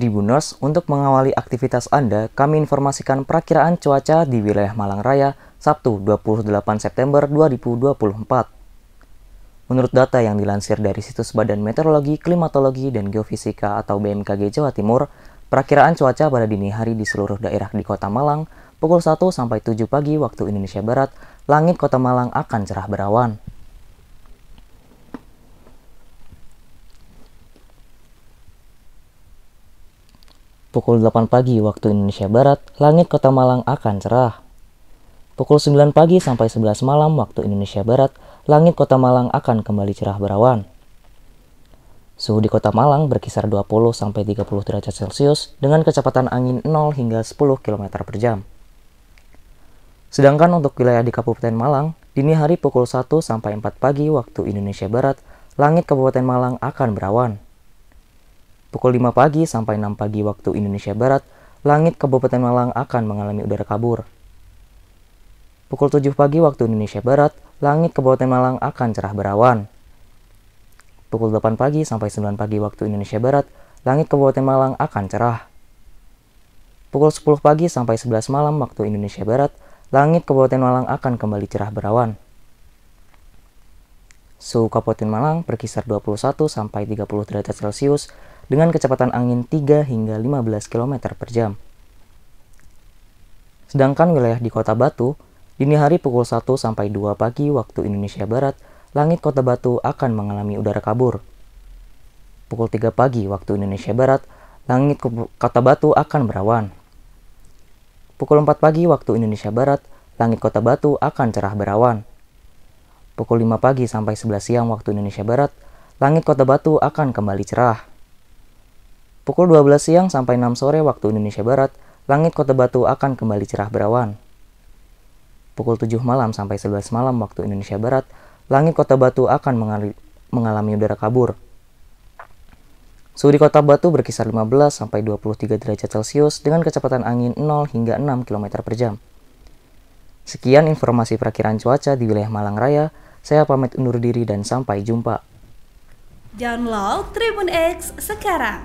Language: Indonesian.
Tribuners, untuk mengawali aktivitas Anda, kami informasikan perakiraan cuaca di wilayah Malang Raya Sabtu 28 September 2024. Menurut data yang dilansir dari situs Badan Meteorologi, Klimatologi, dan Geofisika atau BMKG Jawa Timur, perakiraan cuaca pada dini hari di seluruh daerah di kota Malang, pukul 1 sampai 7 pagi waktu Indonesia Barat, langit kota Malang akan cerah berawan. Pukul 8 pagi waktu Indonesia Barat, langit kota Malang akan cerah. Pukul 9 pagi sampai 11 malam waktu Indonesia Barat, langit kota Malang akan kembali cerah berawan. Suhu di kota Malang berkisar 20 sampai 30 derajat Celcius dengan kecepatan angin 0 hingga 10 km per jam. Sedangkan untuk wilayah di Kabupaten Malang, dini hari pukul 1 sampai 4 pagi waktu Indonesia Barat, langit Kabupaten Malang akan berawan. Pukul 5 pagi sampai 6 pagi waktu Indonesia Barat, langit Kabupaten Malang akan mengalami udara kabur. Pukul 7 pagi waktu Indonesia Barat, langit Kabupaten Malang akan cerah berawan. Pukul 8 pagi sampai 9 pagi waktu Indonesia Barat, langit Kabupaten Malang akan cerah. Pukul 10 pagi sampai 11 malam waktu Indonesia Barat, langit Kabupaten Malang akan kembali cerah berawan. Suhu Kabupaten Malang berkisar 21 sampai 30 derajat Celcius dengan kecepatan angin 3 hingga 15 km per jam. Sedangkan wilayah di kota Batu, dini hari pukul 1 sampai 2 pagi waktu Indonesia Barat, langit kota Batu akan mengalami udara kabur. Pukul 3 pagi waktu Indonesia Barat, langit kota Batu akan berawan. Pukul 4 pagi waktu Indonesia Barat, langit kota Batu akan cerah berawan. Pukul 5 pagi sampai 11 siang waktu Indonesia Barat, langit kota Batu akan kembali cerah. Pukul 12 siang sampai 6 sore waktu Indonesia Barat, langit kota Batu akan kembali cerah berawan. Pukul 7 malam sampai 11 malam waktu Indonesia Barat, langit kota Batu akan mengalami udara kabur. Suhu di kota Batu berkisar 15 sampai 23 derajat Celcius dengan kecepatan angin 0 hingga 6 km per jam. Sekian informasi perakiran cuaca di wilayah Malang Raya. Saya pamit undur diri dan sampai jumpa. Download Tribun X sekarang